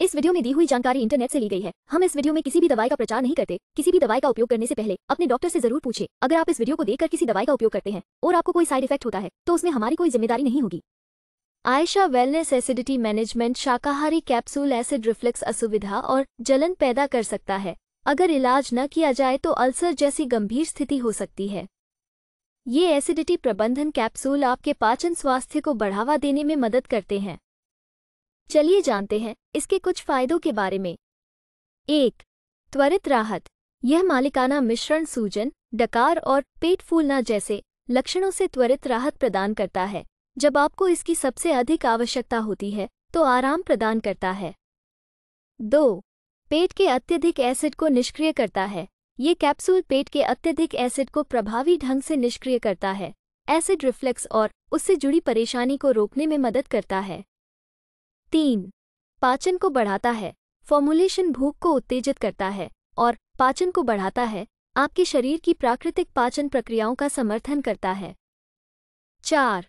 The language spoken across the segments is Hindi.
इस वीडियो में दी हुई जानकारी इंटरनेट से ली गई है हम इस वीडियो में किसी भी दवाई का प्रचार नहीं करते किसी भी दवाई का उपयोग करने से पहले अपने डॉक्टर से जरूर पूछे अगर आप इस वीडियो को देखकर किसी दवाई का उपयोग करते हैं और आपको कोई साइड इफेक्ट होता है तो उसमें हमारी कोई जिम्मेदारी नहीं होगी आयशा वेलनेस एसिडिटी मैनेजमेंट शाकाहारी कैप्सूल एसिड रिफ्लेक्स असुविधा और जलन पैदा कर सकता है अगर इलाज न किया जाए तो अल्सर जैसी गंभीर स्थिति हो सकती है ये एसिडिटी प्रबंधन कैप्सूल आपके पाचन स्वास्थ्य को बढ़ावा देने में मदद करते हैं चलिए जानते हैं इसके कुछ फायदों के बारे में एक त्वरित राहत यह मालिकाना मिश्रण सूजन डकार और पेट फूलना जैसे लक्षणों से त्वरित राहत प्रदान करता है जब आपको इसकी सबसे अधिक आवश्यकता होती है तो आराम प्रदान करता है दो पेट के अत्यधिक एसिड को निष्क्रिय करता है ये कैप्सूल पेट के अत्यधिक एसिड को प्रभावी ढंग से निष्क्रिय करता है एसिड रिफ्लेक्स और उससे जुड़ी परेशानी को रोकने में मदद करता है तीन पाचन को बढ़ाता है फॉर्मुलेशन भूख को उत्तेजित करता है और पाचन को बढ़ाता है आपके शरीर की प्राकृतिक पाचन प्रक्रियाओं का समर्थन करता है चार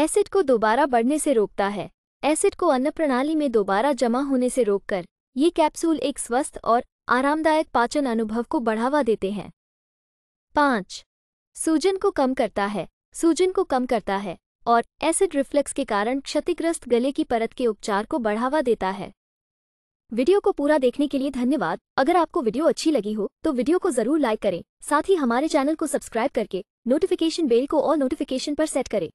एसिड को दोबारा बढ़ने से रोकता है एसिड को अन्न प्रणाली में दोबारा जमा होने से रोककर ये कैप्सूल एक स्वस्थ और आरामदायक पाचन अनुभव को बढ़ावा देते हैं पाँच सूजन को कम करता है सूजन को कम करता है और एसिड रिफ्लेक्स के कारण क्षतिग्रस्त गले की परत के उपचार को बढ़ावा देता है वीडियो को पूरा देखने के लिए धन्यवाद अगर आपको वीडियो अच्छी लगी हो तो वीडियो को जरूर लाइक करें साथ ही हमारे चैनल को सब्सक्राइब करके नोटिफिकेशन बेल को और नोटिफिकेशन पर सेट करें